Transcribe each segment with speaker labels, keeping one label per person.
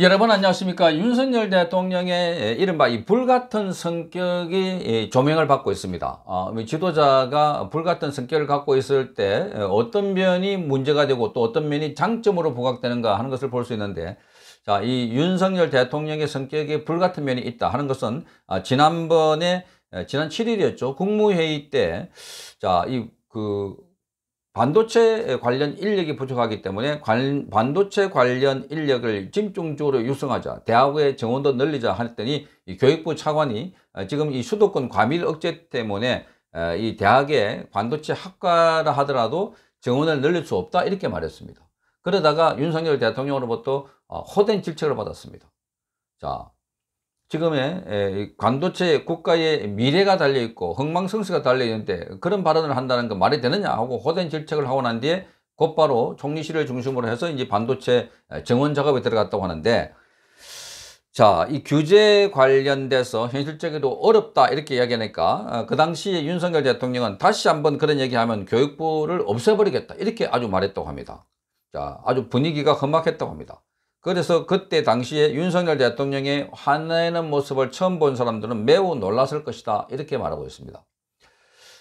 Speaker 1: 여러분 안녕하십니까 윤석열 대통령의 이른바 이 불같은 성격이 조명을 받고 있습니다 어, 지도자가 불같은 성격을 갖고 있을 때 어, 어떤 면이 문제가 되고 또 어떤 면이 장점으로 부각되는가 하는 것을 볼 수 있는데 자, 이 윤석열 대통령의 성격에 불같은 면이 있다 하는 것은 아, 지난번에 지난 7일이었죠 국무회의 때 자, 이그 반도체 관련 인력이 부족하기 때문에 관, 반도체 관련 인력을 집중적으로 육성하자 대학의 정원도 늘리자 했더니 교육부 차관이 어, 지금 이 수도권 과밀 억제 때문에 어, 이 대학의 반도체 학과라 하더라도 정원을 늘릴 수 없다 이렇게 말했습니다. 그러다가 윤석열 대통령으로부터 어, 호된 질책을 받았습니다. 자 지금의 예, 관도체 국가의 미래가 달려있고 흥망성쇠가 달려있는데 그런 발언을 한다는 거 말이 되느냐 하고 호된 질책을 하고 난 뒤에 곧바로 총리실을 중심으로 해서 이제 반도체 정원 예, 작업에 들어갔다고 하는데 자, 이 규제 관련돼서 현실적으로 어렵다 이렇게 이야기하니까 어, 그 당시에 윤석열 대통령은 다시 한번 그런 얘기하면 교육부를 없애버리겠다 이렇게 아주 말했다고 합니다. 자, 아주 분위기가 험악했다고 합니다. 그래서 그때 당시에 윤석열 대통령의 화내는 모습을 처음 본 사람들은 매우 놀랐을 것이다 이렇게 말하고 있습니다.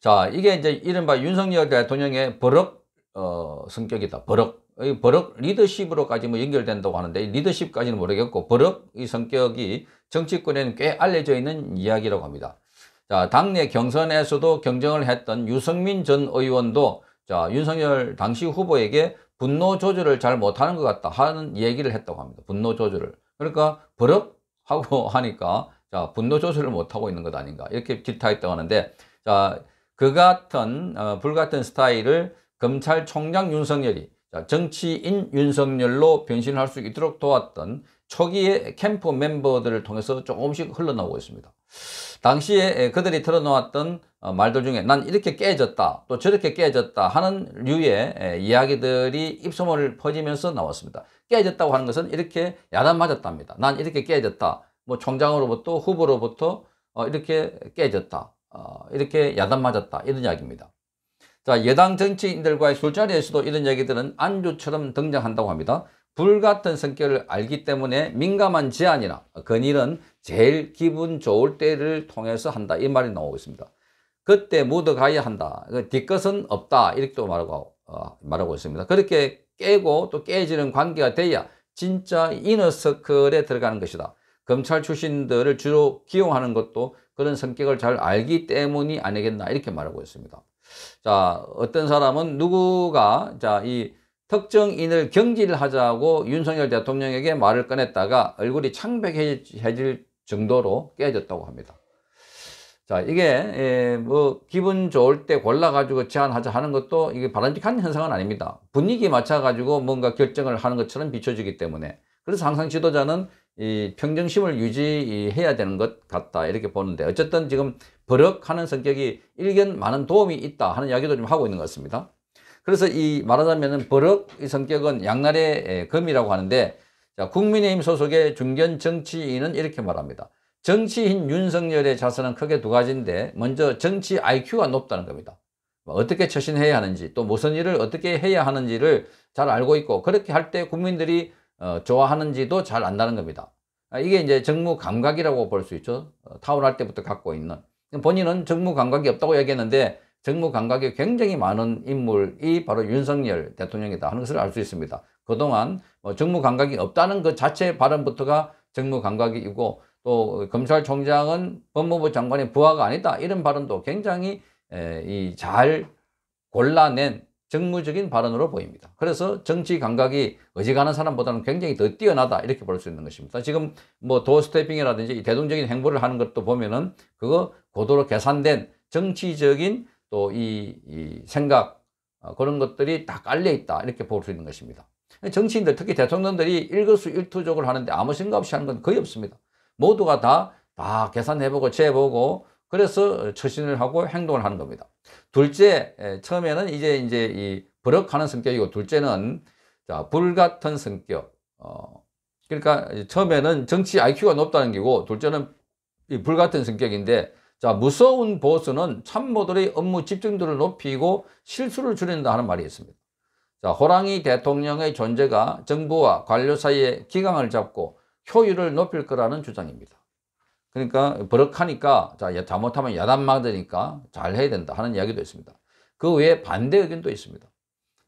Speaker 1: 자 이게 이제 이른바 윤석열 대통령의 버럭 어, 성격이다. 버럭 이 버럭 리더십으로까지 뭐 연결된다고 하는데 리더십까지는 모르겠고 버럭 이 성격이 정치권에는 꽤 알려져 있는 이야기라고 합니다. 자 당내 경선에서도 경쟁을 했던 유승민 전 의원도 자 윤석열 당시 후보에게 분노 조절을 잘 못하는 것 같다 하는 얘기를 했다고 합니다. 분노 조절을. 그러니까 버럭 하고 하니까 자 분노 조절을 못하고 있는 것 아닌가 이렇게 질타했다고 하는데 자 그 같은 어, 불같은 스타일을 검찰총장 윤석열이 자, 정치인 윤석열로 변신할 수 있도록 도왔던 초기의 캠프 멤버들을 통해서 조금씩 흘러나오고 있습니다. 당시에 그들이 털어놓았던 어, 말들 중에 난 이렇게 깨졌다 또 저렇게 깨졌다 하는 류의 이야기들이 입소문을 퍼지면서 나왔습니다. 깨졌다고 하는 것은 이렇게 야단 맞았답니다. 난 이렇게 깨졌다. 뭐 총장으로부터 후보로부터 어, 이렇게 깨졌다. 어, 이렇게 야단 맞았다. 이런 이야기입니다. 자, 여당 정치인들과의 술자리에서도 이런 이야기들은 안주처럼 등장한다고 합니다. 불같은 성격을 알기 때문에 민감한 제안이나 건의는 제일 기분 좋을 때를 통해서 한다 이 말이 나오고 있습니다. 그때 묻어가야 한다. 뒷것은 그 없다 이렇게도 말하고 어, 말하고 있습니다. 그렇게 깨고 또 깨지는 관계가 돼야 진짜 이너서클에 들어가는 것이다. 검찰 출신들을 주로 기용하는 것도 그런 성격을 잘 알기 때문이 아니겠나 이렇게 말하고 있습니다. 자 어떤 사람은 누구가 자이 특정인을 경질하자고 윤석열 대통령에게 말을 꺼냈다가 얼굴이 창백해질 정도로 깨졌다고 합니다. 자, 이게, 예, 뭐, 기분 좋을 때 골라가지고 제안하자 하는 것도 이게 바람직한 현상은 아닙니다. 분위기 맞춰가지고 뭔가 결정을 하는 것처럼 비춰지기 때문에. 그래서 항상 지도자는 이 평정심을 유지해야 되는 것 같다. 이렇게 보는데. 어쨌든 지금 버럭하는 성격이 일견 많은 도움이 있다 하는 이야기도 좀 하고 있는 것 같습니다. 그래서 이 말하자면은 버럭 이 성격은 양날의 검이라고 하는데 자, 국민의힘 소속의 중견 정치인은 이렇게 말합니다. 정치인 윤석열의 자세는 크게 두 가지인데 먼저 정치 IQ가 높다는 겁니다. 뭐 어떻게 처신해야 하는지 또 무슨 일을 어떻게 해야 하는지를 잘 알고 있고 그렇게 할 때 국민들이 어, 좋아하는지도 잘 안다는 겁니다. 아, 이게 이제 정무 감각이라고 볼 수 있죠. 어, 타운할 때부터 갖고 있는. 본인은 정무 감각이 없다고 얘기했는데 정무 감각이 굉장히 많은 인물이 바로 윤석열 대통령이다 하는 것을 알 수 있습니다. 그동안 뭐 정무 감각이 없다는 그 자체 의 발언부터가 정무 감각이고 또 검찰총장은 법무부 장관의 부하가 아니다 이런 발언도 굉장히 잘 골라낸 정무적인 발언으로 보입니다. 그래서 정치 감각이 어지간한 사람보다는 굉장히 더 뛰어나다 이렇게 볼 수 있는 것입니다. 지금 뭐 도스태핑이라든지 대동적인 행보를 하는 것도 보면은 그거 고도로 계산된 정치적인 또이 이 생각 어, 그런 것들이 다 깔려 있다 이렇게 볼 수 있는 것입니다. 정치인들 특히 대통령들이 일거수 일투족을 하는데 아무 생각 없이 하는 건 거의 없습니다. 모두가 다 다 계산해보고 재보고 그래서 처신을 하고 행동을 하는 겁니다. 둘째 에, 처음에는 이제 이제 이 버럭하는 성격이고 둘째는 자, 불 같은 성격. 어, 그러니까 처음에는 정치 IQ가 높다는 게고 둘째는 이불 같은 성격인데 자, 무서운 보스는 참모들의 업무 집중도를 높이고 실수를 줄인다 하는 말이 있습니다. 자, 호랑이 대통령의 존재가 정부와 관료 사이에 기강을 잡고 효율을 높일 거라는 주장입니다. 그러니까 버럭하니까 자, 잘못하면 야단 맞으니까 잘해야 된다 하는 이야기도 있습니다. 그 외에 반대 의견도 있습니다.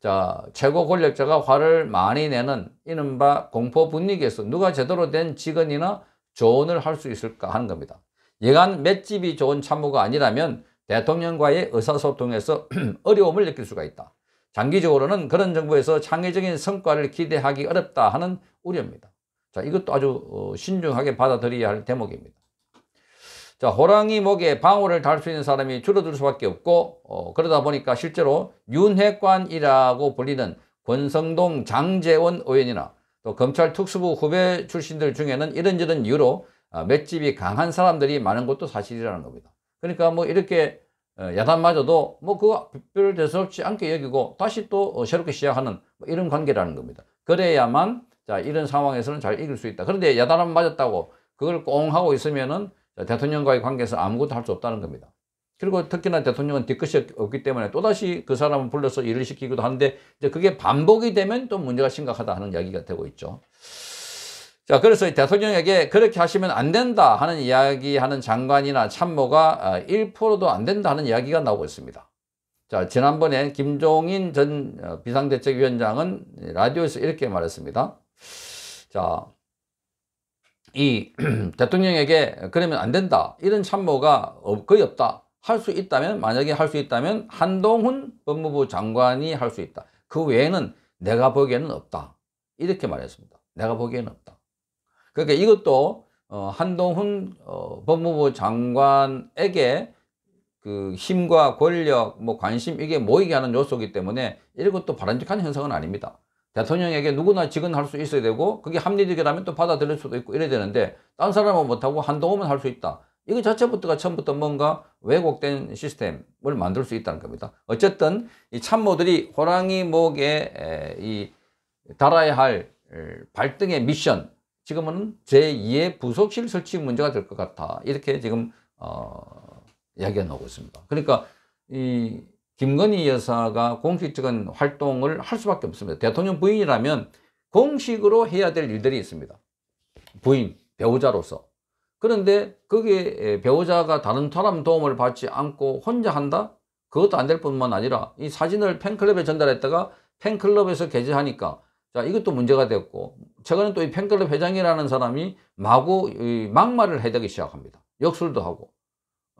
Speaker 1: 자, 최고 권력자가 화를 많이 내는 이른바 공포 분위기에서 누가 제대로 된 직언이나 조언을 할 수 있을까 하는 겁니다. 이간 맷집이 좋은 참모가 아니라면 대통령과의 의사소통에서 어려움을 느낄 수가 있다. 장기적으로는 그런 정부에서 창의적인 성과를 기대하기 어렵다 하는 우려입니다. 자, 이것도 아주 어, 신중하게 받아들여야 할 대목입니다. 자, 호랑이 목에 방울을 달 수 있는 사람이 줄어들 수밖에 없고 어, 그러다 보니까 실제로 윤핵관이라고 불리는 권성동 장재원 의원이나 또 검찰 특수부 후배 출신들 중에는 이런저런 이유로 아, 맷집이 강한 사람들이 많은 것도 사실이라는 겁니다. 그러니까 뭐 이렇게 어, 야단맞아도뭐 그거 별대수없지 않게 여기고 다시 또 어, 새롭게 시작하는 뭐 이런 관계라는 겁니다. 그래야만 자 이런 상황에서는 잘 이길 수 있다. 그런데 야단을 맞았다고 그걸 꽁 하고 있으면은 대통령과의 관계에서 아무것도 할 수 없다는 겁니다. 그리고 특히나 대통령은 뒤끝이 없기 때문에 또다시 그 사람을 불러서 일을 시키기도 하는데 이제 그게 반복이 되면 또 문제가 심각하다 하는 이야기가 되고 있죠. 자, 그래서 대통령에게 그렇게 하시면 안 된다 하는 이야기하는 장관이나 참모가 1%도 아, 안 된다 하는 이야기가 나오고 있습니다. 자, 지난번에 김종인 전 어, 비상대책위원장은 라디오에서 이렇게 말했습니다. 자, 이 대통령에게 그러면 안 된다. 이런 참모가 거의 없다. 할 수 있다면, 만약에 할 수 있다면 한동훈 법무부 장관이 할 수 있다. 그 외에는 내가 보기에는 없다. 이렇게 말했습니다. 내가 보기에는 없다. 그러니까 이것도 어, 한동훈 어, 법무부 장관에게 그 힘과 권력, 뭐 관심 이게 모이게 하는 요소이기 때문에 이것도 바람직한 현상은 아닙니다. 대통령에게 누구나 직언할 수 있어야 되고 그게 합리적이라면 또 받아들일 수도 있고 이래야 되는데 딴 사람은 못하고 한동훈은 할 수 있다. 이거 자체부터가 처음부터 뭔가 왜곡된 시스템을 만들 수 있다는 겁니다. 어쨌든 이 참모들이 호랑이 목에 이 달아야 할 발등의 미션 지금은 제2의 부속실 설치 문제가 될 것 같아. 이렇게 지금 어, 이야기가 나오고 있습니다. 그러니까 이 김건희 여사가 공식적인 활동을 할 수밖에 없습니다. 대통령 부인이라면 공식으로 해야 될 일들이 있습니다. 부인, 배우자로서. 그런데 그게 배우자가 다른 사람 도움을 받지 않고 혼자 한다? 그것도 안 될 뿐만 아니라 이 사진을 팬클럽에 전달했다가 팬클럽에서 게재하니까 자, 이것도 문제가 됐고, 최근에 또이 팬클럽 회장이라는 사람이 마구 막말을 해대기 시작합니다. 역술도 하고.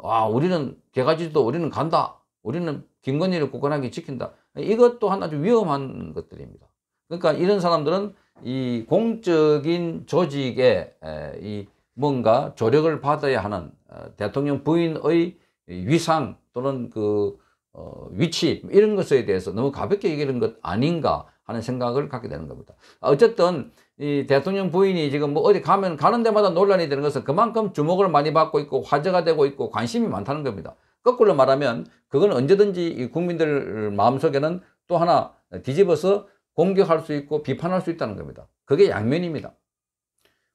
Speaker 1: 아, 우리는 개가지도 우리는 간다. 우리는 김건희를 굳건하게 지킨다. 이것 또한 아주 위험한 것들입니다. 그러니까 이런 사람들은 이 공적인 조직에 이 뭔가 조력을 받아야 하는 어, 대통령 부인의 위상 또는 그 어, 위치 이런 것에 대해서 너무 가볍게 얘기하는 것 아닌가 하는 생각을 갖게 되는 겁니다. 아, 어쨌든 이 대통령 부인이 지금 뭐 어디 가면 가는 데마다 논란이 되는 것은 그만큼 주목을 많이 받고 있고 화제가 되고 있고 관심이 많다는 겁니다. 거꾸로 말하면 그건 언제든지 국민들 마음속에는 또 하나 뒤집어서 공격할 수 있고 비판할 수 있다는 겁니다. 그게 양면입니다.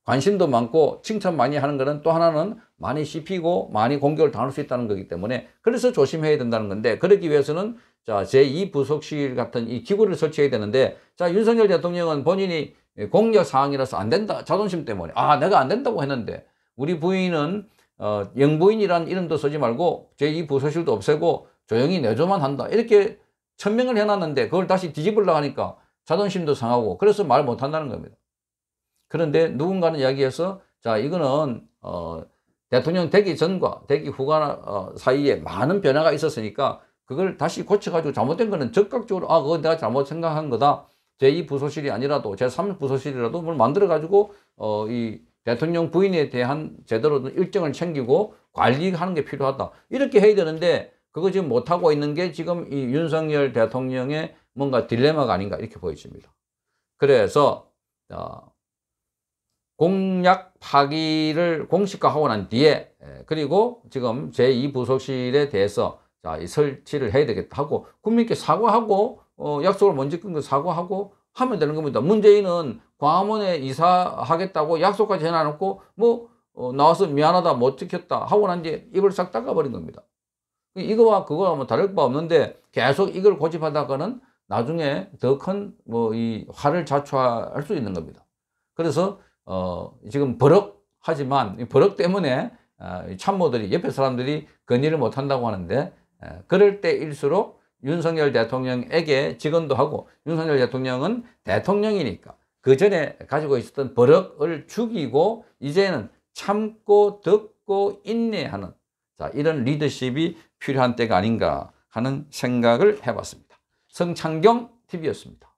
Speaker 1: 관심도 많고 칭찬 많이 하는 것은 또 하나는 많이 씹히고 많이 공격을 당할 수 있다는 거기 때문에 그래서 조심해야 된다는 건데 그러기 위해서는 자, 제2부속실 같은 이 기구를 설치해야 되는데 자, 윤석열 대통령은 본인이 공격 상황이라서 안 된다. 자존심 때문에. 아, 내가 안 된다고 했는데 우리 부인은 어, 영부인이란 이름도 쓰지 말고 제2부속실도 없애고 조용히 내조만 한다. 이렇게 천명을 해놨는데 그걸 다시 뒤집으려 고 하니까 자존심도 상하고 그래서 말 못한다는 겁니다. 그런데 누군가는 이야기해서 자 이거는 어, 대통령 되기 전과 되기 후가 어, 사이에 많은 변화가 있었으니까 그걸 다시 고쳐가지고 잘못된 거는 적극적으로 아 그건 내가 잘못 생각한 거다. 제2부서실이 아니라도 제3부서실이라도 뭘 만들어가지고 어, 이 대통령 부인에 대한 제대로 된 일정을 챙기고 관리하는 게 필요하다. 이렇게 해야 되는데 그거 지금 못하고 있는 게 지금 이 윤석열 대통령의 뭔가 딜레마가 아닌가 이렇게 보여집니다. 그래서 어, 공약 파기를 공식화하고 난 뒤에 예, 그리고 지금 제2부속실에 대해서 자, 이 설치를 해야 되겠다 하고 국민께 사과하고 어, 약속을 먼저 끊고 사과하고 하면 되는 겁니다. 문재인은 광화문에 이사하겠다고 약속까지 해놔놓고 뭐 어, 나와서 미안하다 못 지켰다 하고 난 뒤에 입을 싹 닦아버린 겁니다. 이거와 그거와고 뭐 다를 바 없는데 계속 이걸 고집하다가는 나중에 더 큰 뭐 이 화를 자초할 수 있는 겁니다. 그래서 어 지금 버럭하지만 이 버럭 때문에 아, 참모들이 옆에 사람들이 건의를 못 한다고 하는데 어, 그럴 때일수록 윤석열 대통령에게 직언도 하고 윤석열 대통령은 대통령이니까 그 전에 가지고 있었던 버럭을 죽이고 이제는 참고 듣고 인내하는 자, 이런 리더십이 필요한 때가 아닌가 하는 생각을 해봤습니다. 성창경 TV였습니다.